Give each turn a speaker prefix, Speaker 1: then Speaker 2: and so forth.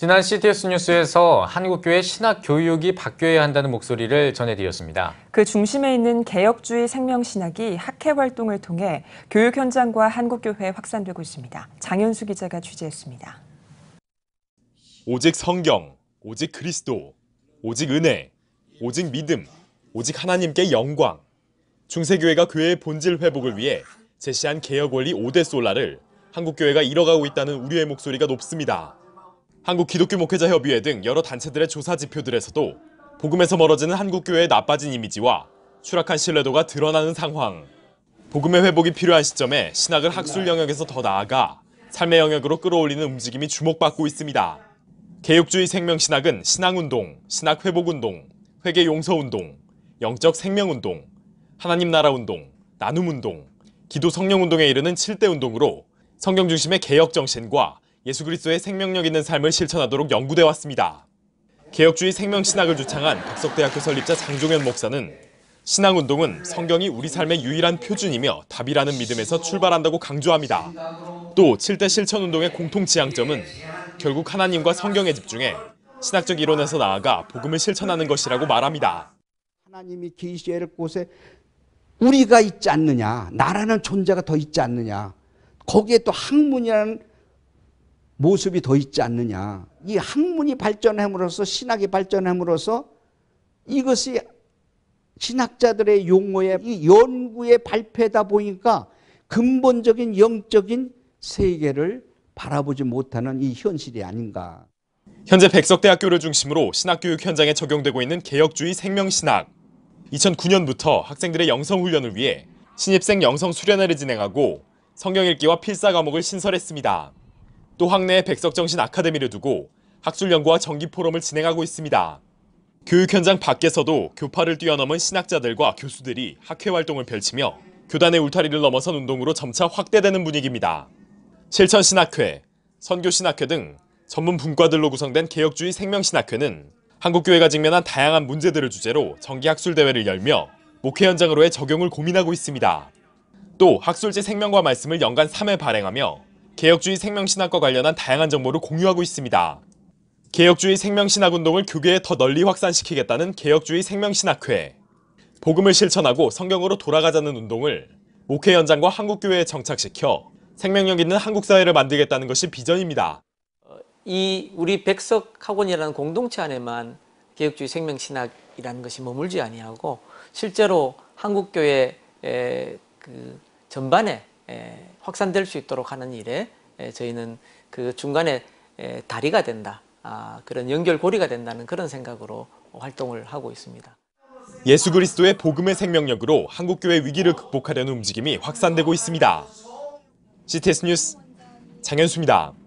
Speaker 1: 지난 CTS 뉴스에서 한국교회 신학 교육이 바뀌어야 한다는 목소리를 전해드렸습니다.
Speaker 2: 그 중심에 있는 개혁주의 생명신학이 학회 활동을 통해 교육 현장과 한국교회에 확산되고 있습니다. 장현수 기자가 취재했습니다.
Speaker 1: 오직 성경, 오직 그리스도, 오직 은혜, 오직 믿음, 오직 하나님께 영광. 중세교회가 교회의 본질 회복을 위해 제시한 개혁 원리 5대 솔라를 한국교회가 잃어가고 있다는 우려의 목소리가 높습니다. 한국 기독교 목회자 협의회 등 여러 단체들의 조사 지표들에서도 복음에서 멀어지는 한국 교회의 나빠진 이미지와 추락한 신뢰도가 드러나는 상황. 복음의 회복이 필요한 시점에 신학을 학술 영역에서 더 나아가 삶의 영역으로 끌어올리는 움직임이 주목받고 있습니다. 개혁주의 생명신학은 신앙운동, 신학회복운동, 회계용서운동, 영적 생명운동, 하나님 나라 운동, 나눔 운동, 기도 성령 운동에 이르는 7대 운동으로 성경 중심의 개혁 정신과 예수 그리스도의 생명력 있는 삶을 실천하도록 연구돼 왔습니다. 개혁주의 생명신학을 주창한 덕석대학교 설립자 장종현 목사는 신앙운동은 성경이 우리 삶의 유일한 표준이며 답이라는 믿음에서 출발한다고 강조합니다. 또 7대 실천운동의 공통 지향점은 결국 하나님과 성경에 집중해 신학적 이론에서 나아가 복음을 실천하는 것이라고 말합니다.
Speaker 3: 하나님이 계시할 곳에 우리가 있지 않느냐, 나라는 존재가 더 있지 않느냐, 거기에 또 학문이라는 모습이 더 있지 않느냐. 이 학문이 발전함으로써 신학이 발전함으로써 이것이 신학자들의 용어에이 연구의 발표다 보니까 근본적인 영적인 세계를 바라보지 못하는 이 현실이 아닌가.
Speaker 1: 현재 백석대학교를 중심으로 신학교육 현장에 적용되고 있는 개혁주의 생명신학. 2009년부터 학생들의 영성훈련을 위해 신입생 영성 수련회를 진행하고 성경읽기와 필사 과목을 신설했습니다. 또 학내에 백석정신 아카데미를 두고 학술연구와 정기 포럼을 진행하고 있습니다. 교육 현장 밖에서도 교파를 뛰어넘은 신학자들과 교수들이 학회 활동을 펼치며 교단의 울타리를 넘어선 운동으로 점차 확대되는 분위기입니다. 실천신학회, 선교신학회 등 전문 분과들로 구성된 개혁주의 생명신학회는 한국교회가 직면한 다양한 문제들을 주제로 정기학술대회를 열며 목회 현장으로의 적용을 고민하고 있습니다. 또 학술지 생명과 말씀을 연간 3회 발행하며 개혁주의 생명신학과 관련한 다양한 정보를 공유하고 있습니다. 개혁주의 생명신학 운동을 교계에 더 널리 확산시키겠다는 개혁주의 생명신학회 복음을 실천하고 성경으로 돌아가자는 운동을 목회 현장과 한국교회에 정착시켜 생명력 있는 한국 사회를 만들겠다는 것이 비전입니다. 어, 이
Speaker 2: 우리 백석학원이라는 공동체 안에만 개혁주의 생명신학이라는 것이 머물지 아니하고 실제로 한국교회 그 전반에 예, 확산될 수 있도록 하는 일에 예, 저희는 그 중간에 예, 다리가 된다 아, 그런 연결고리가 된다는 그런 생각으로 활동을 하고 있습니다.
Speaker 1: 예수 그리스도의 복음의 생명력으로 한국교회 위기를 극복하려는 움직임이 확산되고 있습니다. CTS 뉴스 장현수입니다.